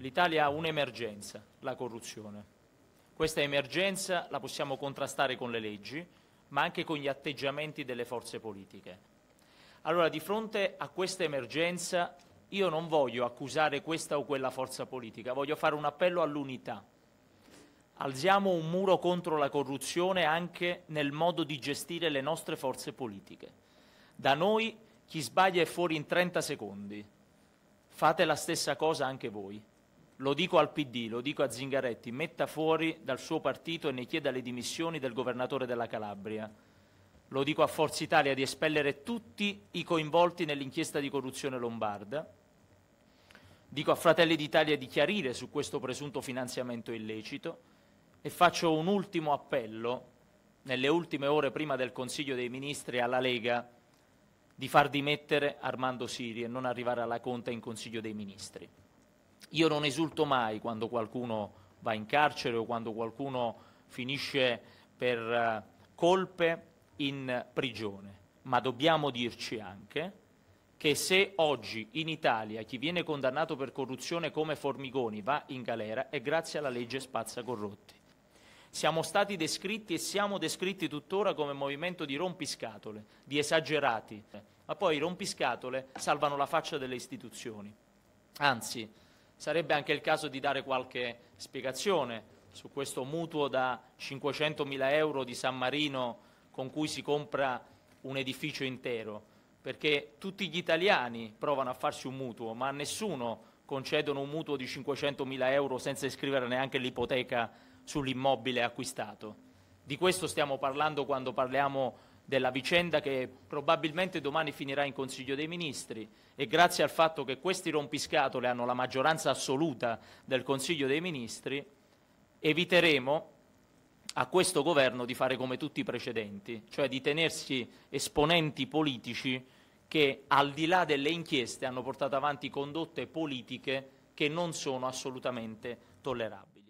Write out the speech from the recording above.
L'Italia ha un'emergenza, la corruzione. Questa emergenza la possiamo contrastare con le leggi, ma anche con gli atteggiamenti delle forze politiche. Allora, di fronte a questa emergenza, io non voglio accusare questa o quella forza politica, voglio fare un appello all'unità. Alziamo un muro contro la corruzione anche nel modo di gestire le nostre forze politiche. Da noi chi sbaglia è fuori in 30 secondi. Fate la stessa cosa anche voi lo dico al PD, lo dico a Zingaretti, metta fuori dal suo partito e ne chieda le dimissioni del governatore della Calabria. Lo dico a Forza Italia di espellere tutti i coinvolti nell'inchiesta di corruzione lombarda. Dico a Fratelli d'Italia di chiarire su questo presunto finanziamento illecito e faccio un ultimo appello nelle ultime ore prima del Consiglio dei Ministri alla Lega di far dimettere Armando Siri e non arrivare alla Conta in Consiglio dei Ministri. Io non esulto mai quando qualcuno va in carcere o quando qualcuno finisce per eh, colpe in prigione, ma dobbiamo dirci anche che se oggi in Italia chi viene condannato per corruzione come Formigoni va in galera è grazie alla legge Spazza Corrotti. Siamo stati descritti e siamo descritti tuttora come movimento di rompiscatole, di esagerati, ma poi i rompiscatole salvano la faccia delle istituzioni. Anzi, Sarebbe anche il caso di dare qualche spiegazione su questo mutuo da 500.000 euro di San Marino con cui si compra un edificio intero, perché tutti gli italiani provano a farsi un mutuo, ma a nessuno concedono un mutuo di 500.000 euro senza iscrivere neanche l'ipoteca sull'immobile acquistato. Di questo stiamo parlando quando parliamo della vicenda che probabilmente domani finirà in Consiglio dei Ministri e grazie al fatto che questi rompiscatole hanno la maggioranza assoluta del Consiglio dei Ministri, eviteremo a questo governo di fare come tutti i precedenti, cioè di tenersi esponenti politici che al di là delle inchieste hanno portato avanti condotte politiche che non sono assolutamente tollerabili.